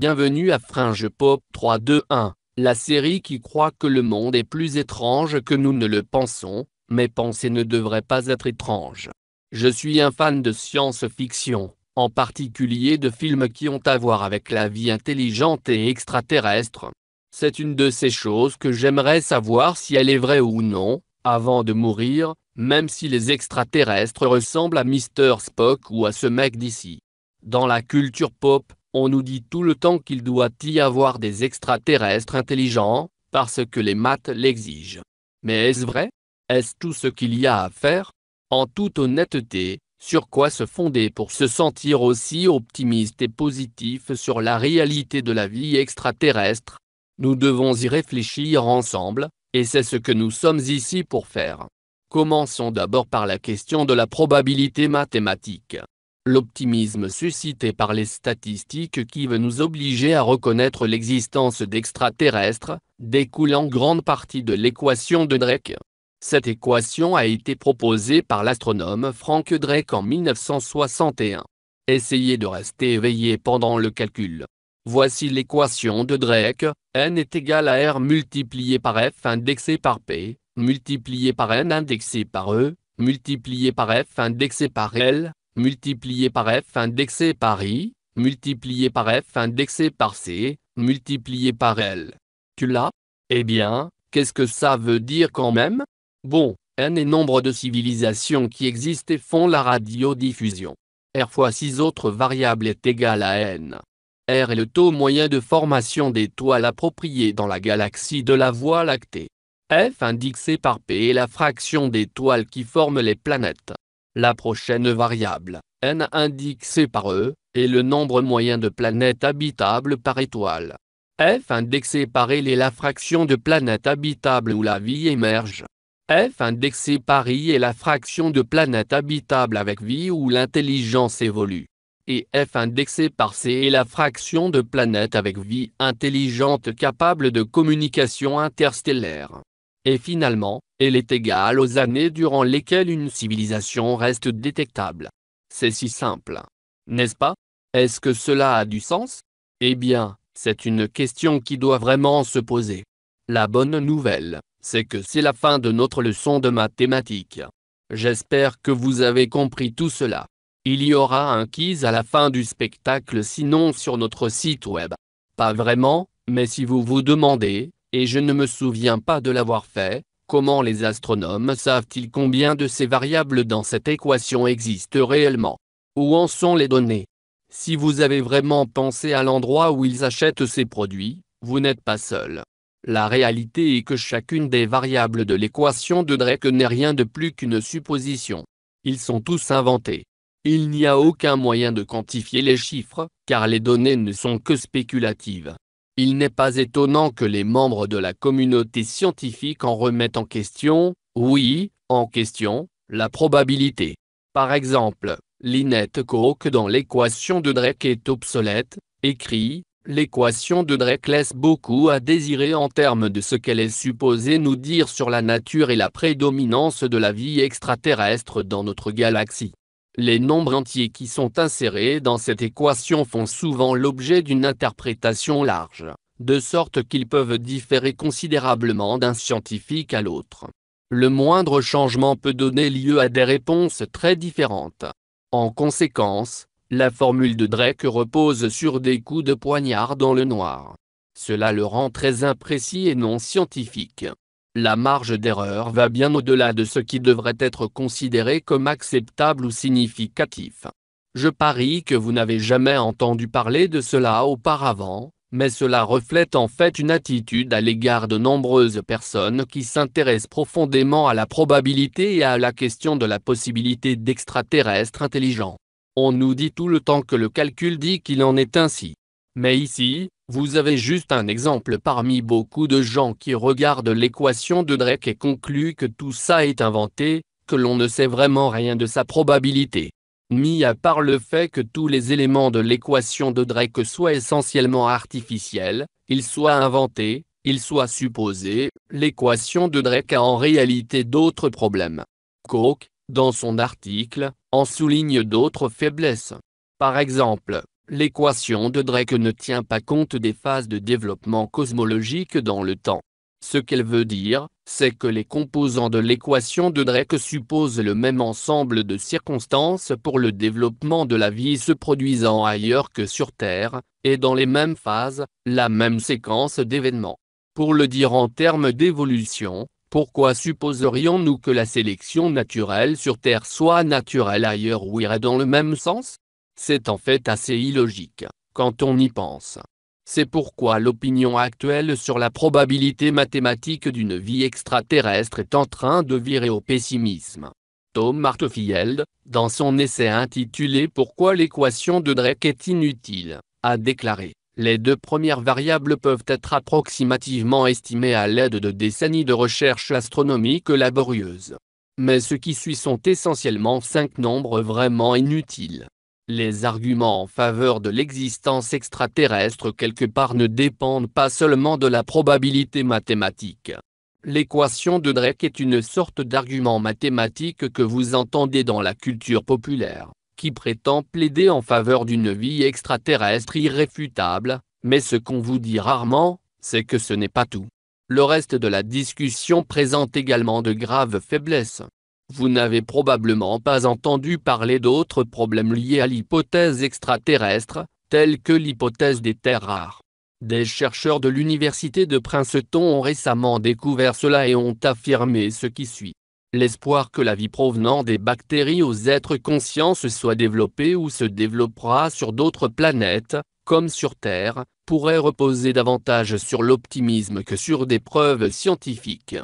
Bienvenue à Fringe Pop 321, la série qui croit que le monde est plus étrange que nous ne le pensons, mais penser ne devrait pas être étrange. Je suis un fan de science-fiction, en particulier de films qui ont à voir avec la vie intelligente et extraterrestre. C'est une de ces choses que j'aimerais savoir si elle est vraie ou non, avant de mourir, même si les extraterrestres ressemblent à Mr. Spock ou à ce mec d'ici. Dans la culture pop, on nous dit tout le temps qu'il doit y avoir des extraterrestres intelligents, parce que les maths l'exigent. Mais est-ce vrai Est-ce tout ce qu'il y a à faire En toute honnêteté, sur quoi se fonder pour se sentir aussi optimiste et positif sur la réalité de la vie extraterrestre Nous devons y réfléchir ensemble, et c'est ce que nous sommes ici pour faire. Commençons d'abord par la question de la probabilité mathématique l'optimisme suscité par les statistiques qui veut nous obliger à reconnaître l'existence d'extraterrestres, découle en grande partie de l'équation de Drake. Cette équation a été proposée par l'astronome Frank Drake en 1961. Essayez de rester éveillé pendant le calcul. Voici l'équation de Drake, n est égal à r multiplié par f indexé par p, multiplié par n indexé par e, multiplié par f indexé par L, multiplié par f indexé par i, multiplié par f indexé par c, multiplié par l. Tu l'as Eh bien, qu'est-ce que ça veut dire quand même Bon, n est nombre de civilisations qui existent et font la radiodiffusion. r fois 6 autres variables est égal à n. R est le taux moyen de formation d'étoiles appropriées dans la galaxie de la Voie lactée. F indexé par P est la fraction d'étoiles qui forment les planètes. La prochaine variable, n indexé par E, est le nombre moyen de planètes habitables par étoile. F indexé par L est la fraction de planètes habitables où la vie émerge. F indexé par I est la fraction de planètes habitables avec vie où l'intelligence évolue. Et F indexé par C est la fraction de planètes avec vie intelligente capable de communication interstellaire. Et finalement, elle est égale aux années durant lesquelles une civilisation reste détectable. C'est si simple. N'est-ce pas Est-ce que cela a du sens Eh bien, c'est une question qui doit vraiment se poser. La bonne nouvelle, c'est que c'est la fin de notre leçon de mathématiques. J'espère que vous avez compris tout cela. Il y aura un quiz à la fin du spectacle sinon sur notre site web. Pas vraiment, mais si vous vous demandez, et je ne me souviens pas de l'avoir fait, comment les astronomes savent-ils combien de ces variables dans cette équation existent réellement Où en sont les données Si vous avez vraiment pensé à l'endroit où ils achètent ces produits, vous n'êtes pas seul. La réalité est que chacune des variables de l'équation de Drake n'est rien de plus qu'une supposition. Ils sont tous inventés. Il n'y a aucun moyen de quantifier les chiffres, car les données ne sont que spéculatives. Il n'est pas étonnant que les membres de la communauté scientifique en remettent en question, oui, en question, la probabilité. Par exemple, Lynette Koch dans l'équation de Drake est obsolète, écrit L'équation de Drake laisse beaucoup à désirer en termes de ce qu'elle est supposée nous dire sur la nature et la prédominance de la vie extraterrestre dans notre galaxie. Les nombres entiers qui sont insérés dans cette équation font souvent l'objet d'une interprétation large, de sorte qu'ils peuvent différer considérablement d'un scientifique à l'autre. Le moindre changement peut donner lieu à des réponses très différentes. En conséquence, la formule de Drake repose sur des coups de poignard dans le noir. Cela le rend très imprécis et non scientifique la marge d'erreur va bien au-delà de ce qui devrait être considéré comme acceptable ou significatif. Je parie que vous n'avez jamais entendu parler de cela auparavant, mais cela reflète en fait une attitude à l'égard de nombreuses personnes qui s'intéressent profondément à la probabilité et à la question de la possibilité d'extraterrestres intelligents. On nous dit tout le temps que le calcul dit qu'il en est ainsi. Mais ici, vous avez juste un exemple parmi beaucoup de gens qui regardent l'équation de Drake et concluent que tout ça est inventé, que l'on ne sait vraiment rien de sa probabilité. Mis à part le fait que tous les éléments de l'équation de Drake soient essentiellement artificiels, ils soient inventés, ils soient supposés, l'équation de Drake a en réalité d'autres problèmes. Koch, dans son article, en souligne d'autres faiblesses. Par exemple, l'équation de Drake ne tient pas compte des phases de développement cosmologique dans le temps. Ce qu'elle veut dire, c'est que les composants de l'équation de Drake supposent le même ensemble de circonstances pour le développement de la vie se produisant ailleurs que sur Terre, et dans les mêmes phases, la même séquence d'événements. Pour le dire en termes d'évolution, pourquoi supposerions-nous que la sélection naturelle sur Terre soit naturelle ailleurs ou irait dans le même sens c'est en fait assez illogique, quand on y pense. C'est pourquoi l'opinion actuelle sur la probabilité mathématique d'une vie extraterrestre est en train de virer au pessimisme. Tom Hartfield, dans son essai intitulé Pourquoi l'équation de Drake est inutile, a déclaré Les deux premières variables peuvent être approximativement estimées à l'aide de décennies de recherches astronomiques laborieuses. Mais ce qui suit sont essentiellement cinq nombres vraiment inutiles. Les arguments en faveur de l'existence extraterrestre quelque part ne dépendent pas seulement de la probabilité mathématique. L'équation de Drake est une sorte d'argument mathématique que vous entendez dans la culture populaire, qui prétend plaider en faveur d'une vie extraterrestre irréfutable, mais ce qu'on vous dit rarement, c'est que ce n'est pas tout. Le reste de la discussion présente également de graves faiblesses. Vous n'avez probablement pas entendu parler d'autres problèmes liés à l'hypothèse extraterrestre, tels que l'hypothèse des terres rares. Des chercheurs de l'université de Princeton ont récemment découvert cela et ont affirmé ce qui suit. L'espoir que la vie provenant des bactéries aux êtres conscients se soit développée ou se développera sur d'autres planètes, comme sur Terre, pourrait reposer davantage sur l'optimisme que sur des preuves scientifiques.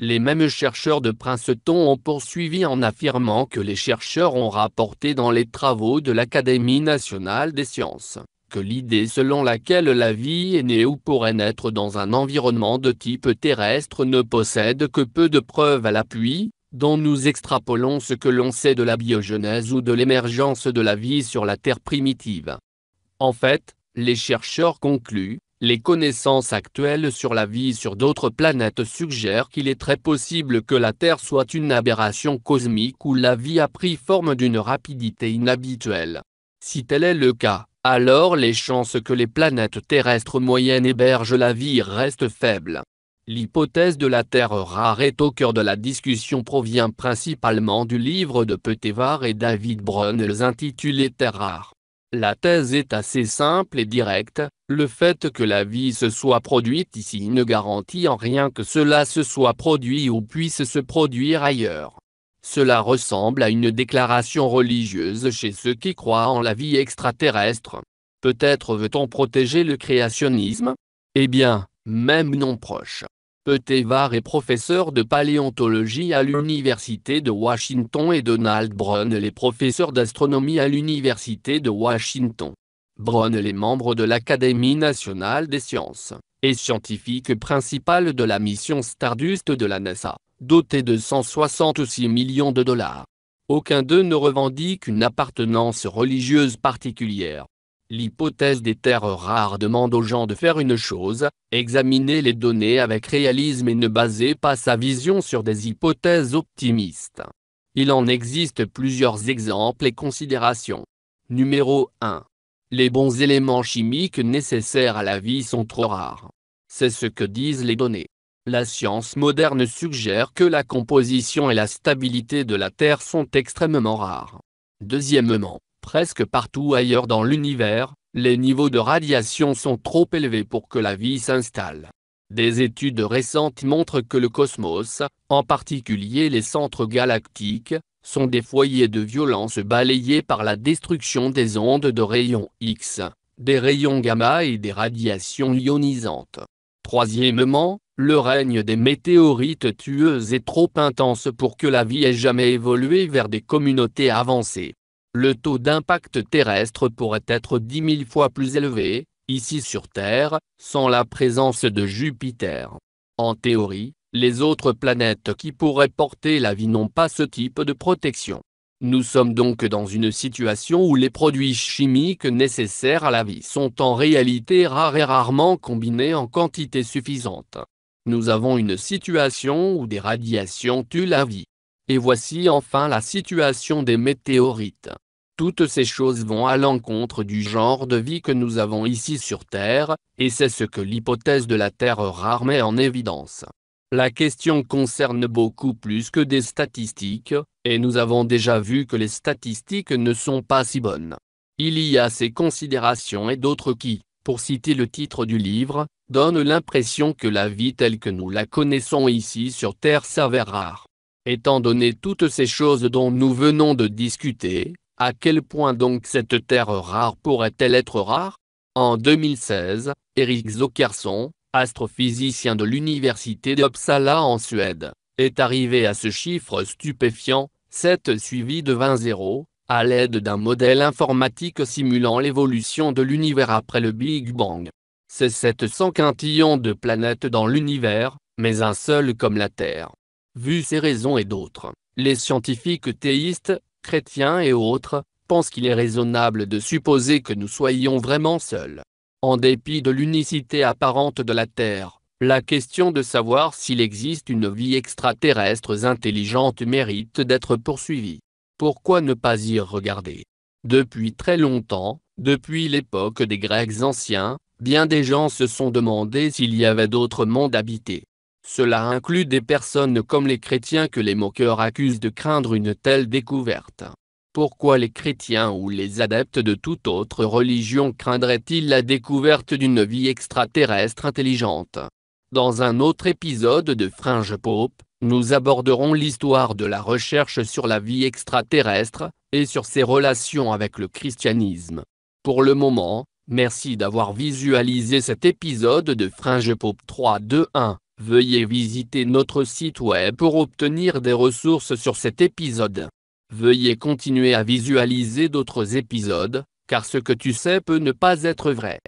Les mêmes chercheurs de Princeton ont poursuivi en affirmant que les chercheurs ont rapporté dans les travaux de l'Académie nationale des sciences que l'idée selon laquelle la vie est née ou pourrait naître dans un environnement de type terrestre ne possède que peu de preuves à l'appui, dont nous extrapolons ce que l'on sait de la biogenèse ou de l'émergence de la vie sur la Terre primitive. En fait, les chercheurs concluent les connaissances actuelles sur la vie sur d'autres planètes suggèrent qu'il est très possible que la Terre soit une aberration cosmique où la vie a pris forme d'une rapidité inhabituelle. Si tel est le cas, alors les chances que les planètes terrestres moyennes hébergent la vie restent faibles. L'hypothèse de la Terre rare est au cœur de la discussion provient principalement du livre de Petévar et David Brunels intitulé Terre rare. La thèse est assez simple et directe, le fait que la vie se soit produite ici ne garantit en rien que cela se soit produit ou puisse se produire ailleurs. Cela ressemble à une déclaration religieuse chez ceux qui croient en la vie extraterrestre. Peut-être veut-on protéger le créationnisme Eh bien, même non proche. Petévar est professeur de paléontologie à l'Université de Washington et Donald Brown est professeur d'astronomie à l'Université de Washington. Braun est membre de l'Académie nationale des sciences et scientifique principal de la mission Stardust de la NASA, dotée de 166 millions de dollars. Aucun d'eux ne revendique une appartenance religieuse particulière. L'hypothèse des terres rares demande aux gens de faire une chose, examiner les données avec réalisme et ne baser pas sa vision sur des hypothèses optimistes. Il en existe plusieurs exemples et considérations. Numéro 1. Les bons éléments chimiques nécessaires à la vie sont trop rares. C'est ce que disent les données. La science moderne suggère que la composition et la stabilité de la Terre sont extrêmement rares. Deuxièmement, presque partout ailleurs dans l'univers, les niveaux de radiation sont trop élevés pour que la vie s'installe. Des études récentes montrent que le cosmos, en particulier les centres galactiques, sont des foyers de violence balayés par la destruction des ondes de rayons X, des rayons gamma et des radiations ionisantes. Troisièmement, le règne des météorites tueuses est trop intense pour que la vie ait jamais évolué vers des communautés avancées. Le taux d'impact terrestre pourrait être dix mille fois plus élevé, ici sur Terre, sans la présence de Jupiter. En théorie, les autres planètes qui pourraient porter la vie n'ont pas ce type de protection. Nous sommes donc dans une situation où les produits chimiques nécessaires à la vie sont en réalité rares et rarement combinés en quantité suffisante. Nous avons une situation où des radiations tuent la vie. Et voici enfin la situation des météorites. Toutes ces choses vont à l'encontre du genre de vie que nous avons ici sur Terre, et c'est ce que l'hypothèse de la Terre rare met en évidence. La question concerne beaucoup plus que des statistiques, et nous avons déjà vu que les statistiques ne sont pas si bonnes. Il y a ces considérations et d'autres qui, pour citer le titre du livre, donnent l'impression que la vie telle que nous la connaissons ici sur Terre s'avère rare. Étant donné toutes ces choses dont nous venons de discuter, à quel point donc cette Terre rare pourrait-elle être rare En 2016, Eric Zockerson, astrophysicien de l'université d'Uppsala en Suède, est arrivé à ce chiffre stupéfiant, 7 suivi de 20 à l'aide d'un modèle informatique simulant l'évolution de l'univers après le Big Bang. C'est 700 quintillions de planètes dans l'univers, mais un seul comme la Terre. Vu ces raisons et d'autres, les scientifiques théistes, chrétiens et autres, pensent qu'il est raisonnable de supposer que nous soyons vraiment seuls. En dépit de l'unicité apparente de la Terre, la question de savoir s'il existe une vie extraterrestre intelligente mérite d'être poursuivie. Pourquoi ne pas y regarder Depuis très longtemps, depuis l'époque des Grecs anciens, bien des gens se sont demandé s'il y avait d'autres mondes habités. Cela inclut des personnes comme les chrétiens que les moqueurs accusent de craindre une telle découverte. Pourquoi les chrétiens ou les adeptes de toute autre religion craindraient-ils la découverte d'une vie extraterrestre intelligente Dans un autre épisode de Fringe Pope, nous aborderons l'histoire de la recherche sur la vie extraterrestre, et sur ses relations avec le christianisme. Pour le moment, merci d'avoir visualisé cet épisode de Fringe Pope 321. Veuillez visiter notre site web pour obtenir des ressources sur cet épisode. Veuillez continuer à visualiser d'autres épisodes, car ce que tu sais peut ne pas être vrai.